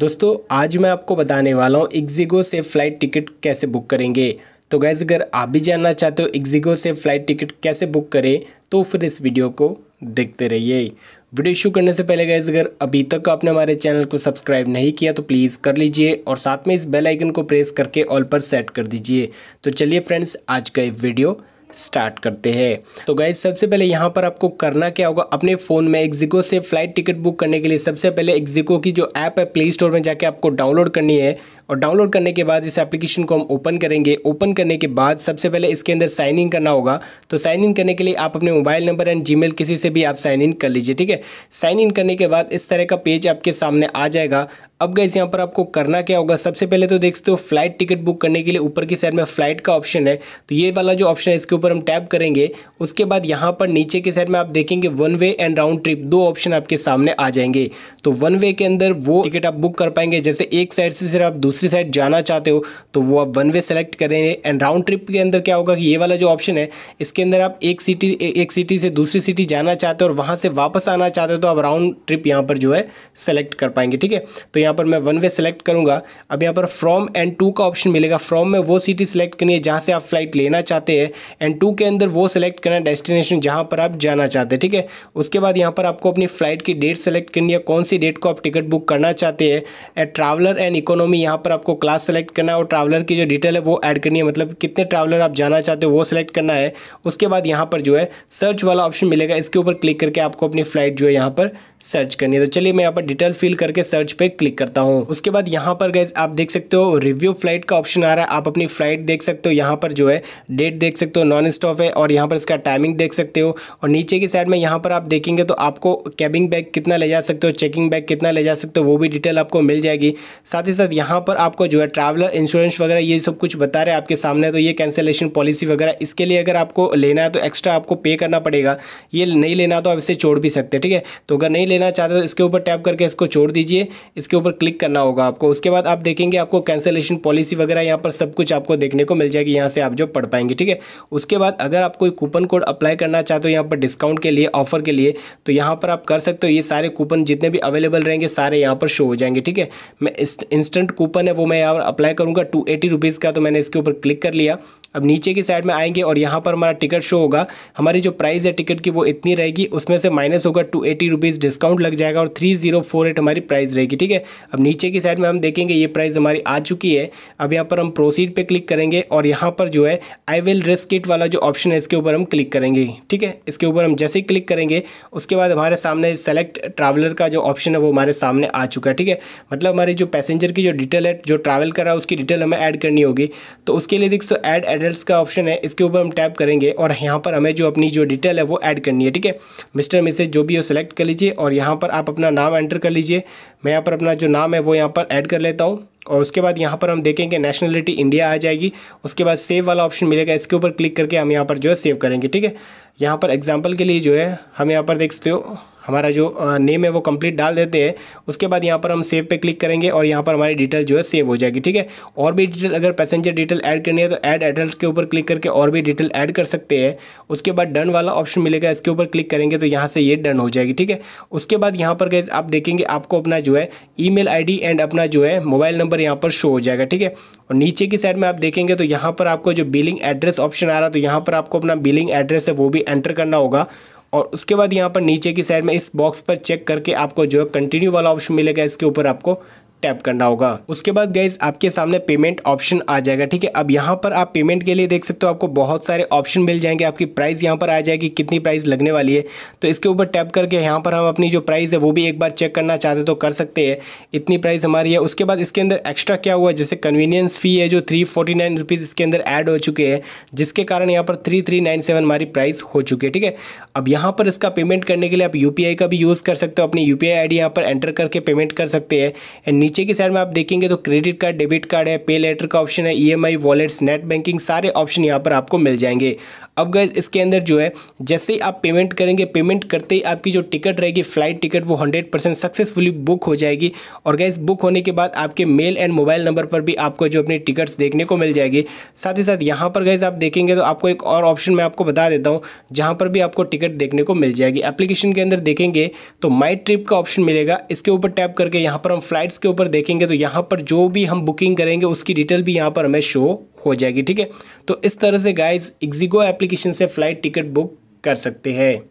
दोस्तों आज मैं आपको बताने वाला हूँ एग्जिगो से फ़्लाइट टिकट कैसे बुक करेंगे तो गैस अगर आप भी जानना चाहते हो एग्जिगो से फ़्लाइट टिकट कैसे बुक करें तो फिर इस वीडियो को देखते रहिए वीडियो शुरू करने से पहले गैस अगर अभी तक आपने हमारे चैनल को सब्सक्राइब नहीं किया तो प्लीज़ कर लीजिए और साथ में इस बेलाइकन को प्रेस करके ऑल पर सेट कर दीजिए तो चलिए फ्रेंड्स आज का ये वीडियो स्टार्ट करते हैं तो गाइज सबसे पहले यहाँ पर आपको करना क्या होगा अपने फ़ोन में एक्जिको से फ्लाइट टिकट बुक करने के लिए सबसे पहले एक्जिको की जो ऐप है प्ले स्टोर में जाके आपको डाउनलोड करनी है और डाउनलोड करने के बाद इस एप्लीकेशन को हम ओपन करेंगे ओपन करने के बाद सबसे पहले इसके अंदर साइन इन करना होगा तो साइन इन करने के लिए आप अपने मोबाइल नंबर एंड जीमेल किसी से भी आप साइन इन कर लीजिए ठीक है साइन इन करने के बाद इस तरह का पेज आपके सामने आ जाएगा अब गए यहाँ पर आपको करना क्या होगा सबसे पहले तो देखते हो फ्लाइट टिकट बुक करने के लिए ऊपर की साइड में फ्लाइट का ऑप्शन है तो ये वाला जो ऑप्शन है इसके ऊपर हम टैप करेंगे उसके बाद यहाँ पर नीचे के साइड में आप देखेंगे one way and round trip दो ऑप्शन आपके सामने आ जाएंगे तो वन वे के अंदर वो टिकट आप बुक कर पाएंगे जैसे एक साइड से सिर्फ आप दूसरी साइड जाना चाहते हो तो वो आप वन वे सेलेक्ट करेंगे एंड राउंड ट्रिप के अंदर क्या होगा कि ये वाला जो ऑप्शन है इसके अंदर आप एक सिटी एक सिटी से दूसरी सिटी जाना चाहते हो और वहाँ से वापस आना चाहते हो तो आप राउंड ट्रिप यहाँ पर जो है सेलेक्ट कर पाएंगे ठीक है तो यहाँ पर मैं वन वे सेलेक्ट करूँगा अब यहाँ पर फ्रॉम एंड टू का ऑप्शन मिलेगा फ्रॉम में वो सिटी सेलेक्ट करनी है जहाँ से आप फ्लाइट लेना चाहते हैं एंड टू के अंदर वो सेलेक्ट करना डेस्टिनेशन जहाँ पर आप जाना चाहते हैं ठीक है उसके बाद यहाँ पर आपको अपनी फ्लाइट की डेट सेलेक्ट करनी है कौन सी डेट को आप टिकट बुक करना चाहते हैं एट ट्रैवलर एंड इकोनॉमी यहाँ पर आपको क्लास सेलेक्ट करना है और ट्रैवलर की जो डिटेल है वो ऐड करनी है मतलब कितने ट्रैवलर आप जाना चाहते हो वो सेलेक्ट करना है उसके बाद यहाँ पर जो है सर्च वाला ऑप्शन मिलेगा इसके ऊपर क्लिक करके आपको अपनी फ्लाइट जो है यहाँ पर सर्च करनी है तो चलिए मैं यहाँ पर डिटेल फिल करके सर्च पर क्लिक करता हूँ उसके बाद यहाँ पर गए आप देख सकते हो रिव्यू फ्लाइट का ऑप्शन आ रहा है आप अपनी फ्लाइट देख सकते हो यहाँ पर जो है डेट देख सकते हो नॉन स्टॉप है और यहाँ पर इसका टाइमिंग देख सकते हो और नीचे की साइड में यहाँ पर आप देखेंगे तो आपको कैबिंग बैग कितना ले जा सकते हो चेकिंग बैग कितना ले जा सकते हो वो भी डिटेल आपको मिल जाएगी साथ ही साथ यहाँ पर पर आपको जो है ट्रैवलर इंश्योरेंस वगैरह ये सब कुछ बता रहे हैं आपके सामने तो ये कैंसिलेशन पॉलिसी वगैरह इसके लिए अगर आपको लेना है तो एक्स्ट्रा आपको पे करना पड़ेगा ये नहीं लेना तो आप इसे छोड़ भी सकते ठीक है तो अगर नहीं लेना चाहते तो इसके ऊपर टैप करके इसको छोड़ दीजिए इसके ऊपर क्लिक करना होगा आपको उसके बाद आप देखेंगे आपको कैंसिलेशन पॉलिसी वगैरह यहाँ पर सब कुछ आपको देखने को मिल जाएगी यहाँ से आप जो पढ़ पाएंगे ठीक है उसके बाद अगर आप कोई कूपन कोड अप्लाई करना चाहते हो यहाँ पर डिस्काउंट के लिए ऑफर के लिए तो यहाँ पर आप कर सकते हो ये सारे कूपन जितने भी अवेलेबल रहेंगे सारे यहाँ पर शो हो जाएंगे ठीक है मैं इंस्टेंट कूपन है वो मैं यहाँ अप्लाई करूँगा टू एटी रुपीज़ का तो मैंने इसके ऊपर क्लिक कर लिया अब नीचे की साइड में आएंगे और यहाँ पर हमारा टिकट शो होगा हमारी जो प्राइस है टिकट की वो इतनी रहेगी उसमें से माइनस होगा टू एटी रुपीज़ डिस्काउंट लग जाएगा और थ्री जीरो फोर एट हमारी प्राइस रहेगी ठीक है अब नीचे की साइड में हम देखेंगे ये प्राइस हमारी आ चुकी है अब यहाँ पर हम प्रोसीड पर क्लिक करेंगे और यहाँ पर जो है आई विल रिस्क इट वाला जो ऑप्शन है इसके ऊपर हम क्लिक करेंगे ठीक है इसके ऊपर हम जैसे ही क्लिक करेंगे उसके बाद हमारे सामने सेलेक्ट ट्रैवलर का जो ऑप्शन है वो हमारे सामने आ चुका है ठीक है मतलब हमारी जो पैसेंजर की जो डिटेल है जो ट्रैवल कर रहा है उसकी डिटेल हमें ऐड करनी होगी तो उसके लिए देखो ऐड एड एडल्ट का ऑप्शन है इसके ऊपर हम टैप करेंगे और यहाँ पर हमें जो अपनी जो डिटेल है वो ऐड करनी है ठीक है मिस्टर मिसेज जो भी हो सेलेक्ट कर लीजिए और यहाँ पर आप अपना नाम एंटर कर लीजिए मैं यहाँ पर अपना जो नाम है वो यहाँ पर ऐड कर लेता हूँ और उसके बाद यहाँ पर हम देखेंगे नेशनलिटी इंडिया आ जाएगी उसके बाद सेव वाला ऑप्शन मिलेगा इसके ऊपर क्लिक करके हम यहाँ पर जो है सेव करेंगे ठीक है यहाँ पर एग्जाम्पल के लिए जो है हम यहाँ पर देख सकते हो हमारा जो नेम है वो कंप्लीट डाल देते हैं उसके बाद यहाँ पर हम सेव पे क्लिक करेंगे और यहाँ पर हमारी डिटेल जो है सेव हो जाएगी ठीक है और भी डिटेल अगर पैसेंजर डिटेल ऐड करनी है तो ऐड एडल्ट के ऊपर क्लिक करके और भी डिटेल ऐड कर सकते हैं उसके बाद डन वाला ऑप्शन मिलेगा इसके ऊपर क्लिक करेंगे तो यहाँ से ये डन हो जाएगी ठीक है उसके बाद यहाँ पर गैस आप देखेंगे आपको अपना जो है ई मेल एंड अपना जो है मोबाइल नंबर यहाँ पर शो हो जाएगा ठीक है और नीचे की साइड में आप देखेंगे तो यहाँ पर आपको जो बिलिंग एड्रेस ऑप्शन आ रहा है तो यहाँ पर आपको अपना बिलिंग एड्रेस है वो भी एंटर करना होगा और उसके बाद यहाँ पर नीचे की साइड में इस बॉक्स पर चेक करके आपको जो है कंटिन्यू वाला ऑप्शन मिलेगा इसके ऊपर आपको टैप करना होगा उसके बाद गाइज आपके सामने पेमेंट ऑप्शन आ जाएगा ठीक है अब यहाँ पर आप पेमेंट के लिए देख सकते हो आपको बहुत सारे ऑप्शन मिल जाएंगे आपकी प्राइस यहाँ पर आ जाएगी कितनी प्राइस लगने वाली है तो इसके ऊपर टैप करके यहाँ पर हम अपनी जो प्राइस है वो भी एक बार चेक करना चाहते तो कर सकते हैं इतनी प्राइस हमारी है उसके बाद इसके अंदर एक्स्ट्रा क्या हुआ जैसे कन्वीनियंस फ़ी है जो थ्री फोर्टी नाइन रुपीज़ इसके अंदर ऐड हो चुके हैं जिसके कारण यहाँ पर थ्री थ्री नाइन सेवन हमारी प्राइस हो चुकी है ठीक है अब यहाँ पर इसका पेमेंट करने के लिए आप यू का भी यूज़ कर सकते हो अपनी यू पी आई यहाँ पर एंटर करके पेमेंट कर सकते हैं एंड नीचे की साइड में आप देखेंगे तो क्रेडिट कार्ड डेबिट कार्ड है पे लेटर का ऑप्शन है ई वॉलेट्स नेट बैंकिंग सारे ऑप्शन यहाँ पर आपको मिल जाएंगे अब गए इसके अंदर जो है जैसे ही आप पेमेंट करेंगे पेमेंट करते ही आपकी जो टिकट रहेगी फ्लाइट टिकट वो हंड्रेड परसेंट सक्सेसफुली बुक हो जाएगी और गैस बुक होने के बाद आपके मेल एंड मोबाइल नंबर पर भी आपको जो अपनी टिकट्स देखने को मिल जाएगी साथ ही साथ यहाँ पर गैस आप देखेंगे तो आपको एक और ऑप्शन मैं आपको बता देता हूँ जहाँ पर भी आपको टिकट देखने को मिल जाएगी एप्लीकेशन के अंदर देखेंगे तो माई ट्रिप का ऑप्शन मिलेगा इसके ऊपर टैप करके यहाँ पर हम फ्लाइट्स के ऊपर देखेंगे तो यहाँ पर जो भी हम बुकिंग करेंगे उसकी डिटेल भी यहाँ पर हमें शो हो जाएगी ठीक है तो इस तरह से गाइज एग्जीगो एप्लीकेशन से फ़्लाइट टिकट बुक कर सकते हैं